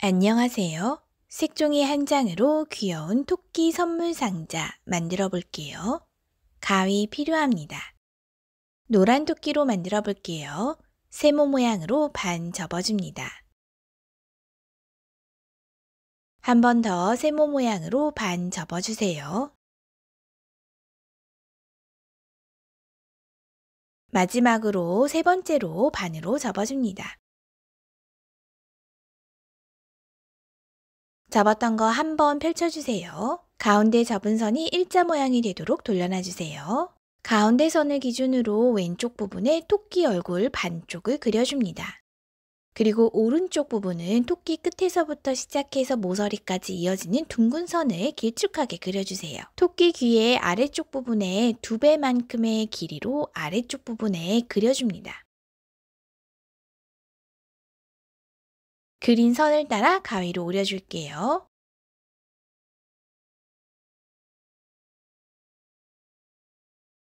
안녕하세요. 색종이 한 장으로 귀여운 토끼 선물 상자 만들어 볼게요. 가위 필요합니다. 노란 토끼로 만들어 볼게요. 세모 모양으로 반 접어줍니다. 한 번 더 세모 모양으로 반 접어주세요. 마지막으로 세 번째로 반으로 접어줍니다. 접었던 거 한번 펼쳐주세요. 가운데 접은 선이 일자 모양이 되도록 돌려놔주세요. 가운데 선을 기준으로 왼쪽 부분에 토끼 얼굴 반쪽을 그려줍니다. 그리고 오른쪽 부분은 토끼 끝에서부터 시작해서 모서리까지 이어지는 둥근 선을 길쭉하게 그려주세요. 토끼 귀의 아래쪽 부분에 두 배만큼의 길이로 아래쪽 부분에 그려줍니다. 그린 선을 따라 가위로 오려줄게요.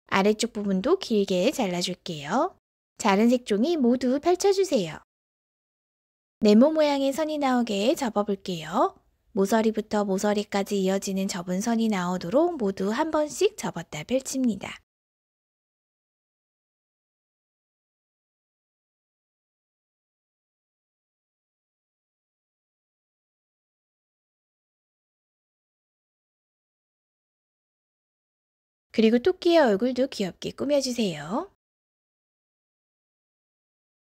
아래쪽 부분도 길게 잘라줄게요. 자른 색종이 모두 펼쳐주세요. 네모 모양의 선이 나오게 접어볼게요. 모서리부터 모서리까지 이어지는 접은 선이 나오도록 모두 한 번씩 접었다 펼칩니다. 그리고 토끼의 얼굴도 귀엽게 꾸며주세요.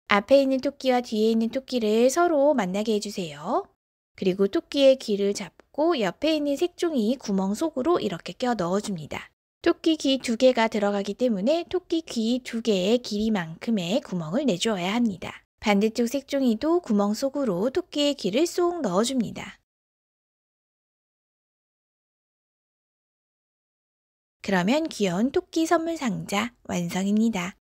앞에 있는 토끼와 뒤에 있는 토끼를 서로 만나게 해주세요. 그리고 토끼의 귀를 잡고 옆에 있는 색종이 구멍 속으로 이렇게 껴 넣어줍니다. 토끼 귀 두 개가 들어가기 때문에 토끼 귀 두 개의 길이만큼의 구멍을 내주어야 합니다. 반대쪽 색종이도 구멍 속으로 토끼의 귀를 쏙 넣어줍니다. 그러면 귀여운 토끼 선물 상자 완성입니다.